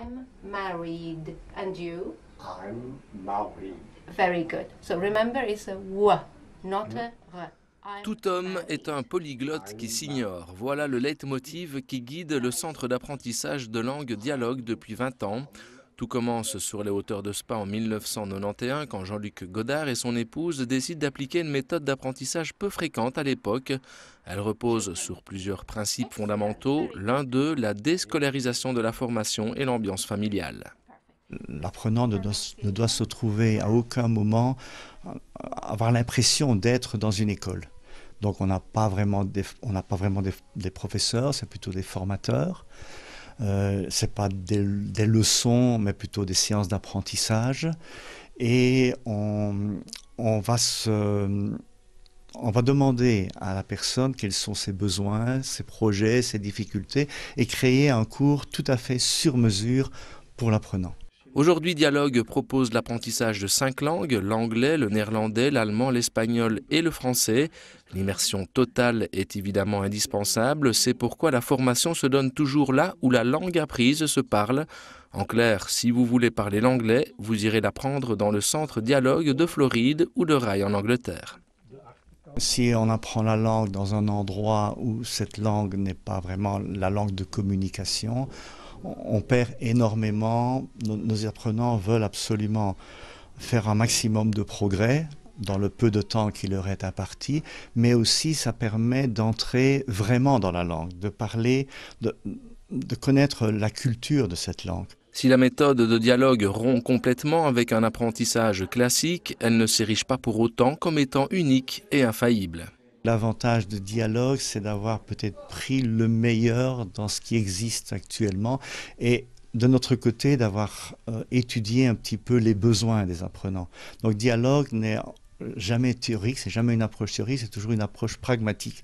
I'm married. And you? I'm married. Very good. So remember, it's a w, not a r. Tout homme est un polyglotte qui s'ignore. Voilà le leitmotiv qui guide le centre d'apprentissage de langue dialogue depuis 20 ans, tout commence sur les hauteurs de Spa en 1991 quand Jean-Luc Godard et son épouse décident d'appliquer une méthode d'apprentissage peu fréquente à l'époque. Elle repose sur plusieurs principes fondamentaux, l'un d'eux la déscolarisation de la formation et l'ambiance familiale. L'apprenant ne doit, se trouver à aucun moment euh, avoir l'impression d'être dans une école. Donc on n'a pas vraiment on pas vraiment des professeurs, c'est plutôt des formateurs. Euh, c'est pas des, leçons, mais plutôt des séances d'apprentissage. Et on, va se, on va demander à la personne quels sont ses besoins, ses projets, ses difficultés, et créer un cours tout à fait sur mesure pour l'apprenant. Aujourd'hui, Dialogue propose l'apprentissage de cinq langues, l'anglais, le néerlandais, l'allemand, l'espagnol et le français. L'immersion totale est évidemment indispensable, c'est pourquoi la formation se donne toujours là où la langue apprise se parle. En clair, si vous voulez parler l'anglais, vous irez l'apprendre dans le centre Dialogue de Floride ou de Rail en Angleterre. Si on apprend la langue dans un endroit où cette langue n'est pas vraiment la langue de communication, on perd énormément. Nos, apprenants veulent absolument faire un maximum de progrès dans le peu de temps qui leur est imparti, mais aussi ça permet d'entrer vraiment dans la langue, de parler, de, de connaître la culture de cette langue. Si la méthode de dialogue rompt complètement avec un apprentissage classique, elle ne s'érige pas pour autant comme étant unique et infaillible. L'avantage de dialogue, c'est d'avoir peut-être pris le meilleur dans ce qui existe actuellement et de notre côté d'avoir euh, étudié un petit peu les besoins des apprenants. Donc dialogue n'est jamais théorique, c'est jamais une approche théorique, c'est toujours une approche pragmatique.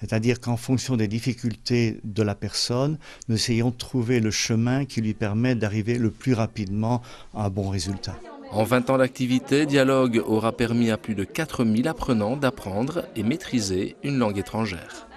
C'est-à-dire qu'en fonction des difficultés de la personne, nous essayons de trouver le chemin qui lui permet d'arriver le plus rapidement à un bon résultat. En 20 ans d'activité, Dialogue aura permis à plus de 4000 apprenants d'apprendre et maîtriser une langue étrangère.